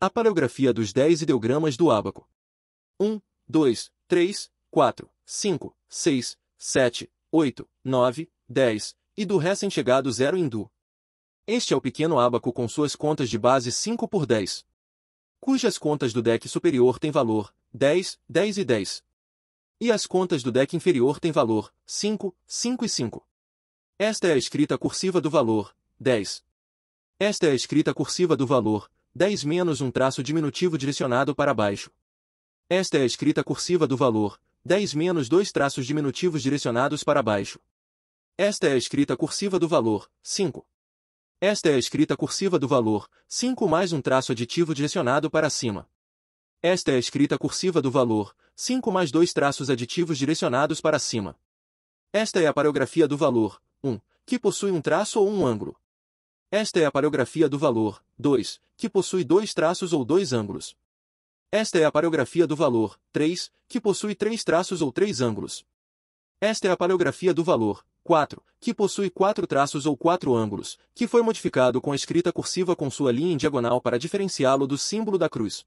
A paleografia dos 10 ideogramas do ábaco. 1, 2, 3, 4, 5, 6, 7, 8, 9, 10 e do recém-chegado zero hindu. Este é o pequeno ábaco com suas contas de base 5 por 10, cujas contas do deck superior têm valor 10, 10 e 10. E as contas do deck inferior têm valor 5, 5 e 5. Esta é a escrita cursiva do valor 10. Esta é a escrita cursiva do valor 10 menos um traço diminutivo direcionado para baixo. Esta é a escrita cursiva do valor, 10 menos dois traços diminutivos direcionados para baixo. Esta é a escrita cursiva do valor, 5. Esta é a escrita cursiva do valor, 5 mais um traço aditivo direcionado para cima. Esta é a escrita cursiva do valor, 5 mais dois traços aditivos direcionados para cima. Esta é a pareografia do valor, 1, que possui um traço ou um ângulo. Esta é a pareografia do valor, 2, que possui dois traços ou dois ângulos. Esta é a pareografia do valor, 3, que possui três traços ou três ângulos. Esta é a paleografia do valor 4, que possui quatro traços ou quatro ângulos, que foi modificado com a escrita cursiva com sua linha em diagonal para diferenciá-lo do símbolo da cruz.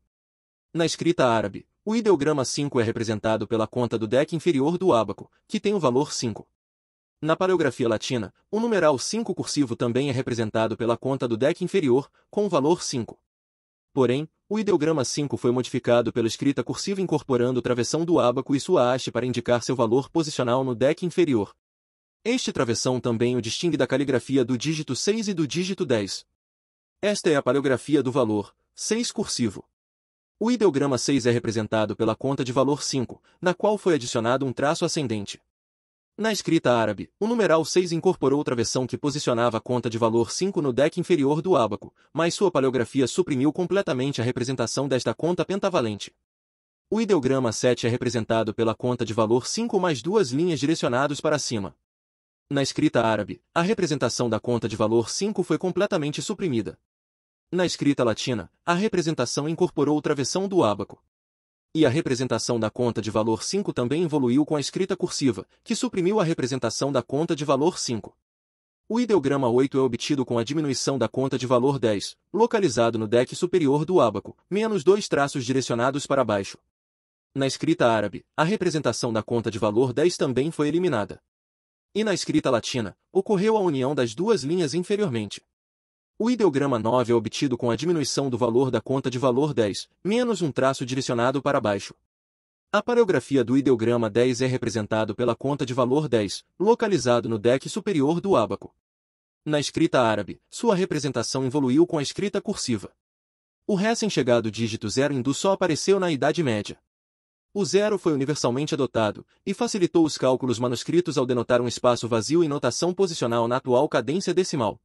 Na escrita árabe, o ideograma 5 é representado pela conta do deck inferior do ábaco, que tem o valor 5. Na paleografia latina, o numeral 5 cursivo também é representado pela conta do deck inferior, com o valor 5. Porém, o ideograma 5 foi modificado pela escrita cursiva incorporando o travessão do ábaco e sua haste para indicar seu valor posicional no deck inferior. Este travessão também o distingue da caligrafia do dígito 6 e do dígito 10. Esta é a paleografia do valor 6 cursivo. O ideograma 6 é representado pela conta de valor 5, na qual foi adicionado um traço ascendente. Na escrita árabe, o numeral 6 incorporou travessão que posicionava a conta de valor 5 no deck inferior do ábaco, mas sua paleografia suprimiu completamente a representação desta conta pentavalente. O ideograma 7 é representado pela conta de valor 5 mais duas linhas direcionadas para cima. Na escrita árabe, a representação da conta de valor 5 foi completamente suprimida. Na escrita latina, a representação incorporou outra travessão do ábaco. E a representação da conta de valor 5 também evoluiu com a escrita cursiva, que suprimiu a representação da conta de valor 5. O ideograma 8 é obtido com a diminuição da conta de valor 10, localizado no deck superior do ábaco, menos dois traços direcionados para baixo. Na escrita árabe, a representação da conta de valor 10 também foi eliminada. E na escrita latina, ocorreu a união das duas linhas inferiormente. O ideograma 9 é obtido com a diminuição do valor da conta de valor 10, menos um traço direcionado para baixo. A paleografia do ideograma 10 é representado pela conta de valor 10, localizado no deck superior do ábaco. Na escrita árabe, sua representação evoluiu com a escrita cursiva. O recém-chegado dígito zero hindu só apareceu na Idade Média. O zero foi universalmente adotado, e facilitou os cálculos manuscritos ao denotar um espaço vazio em notação posicional na atual cadência decimal.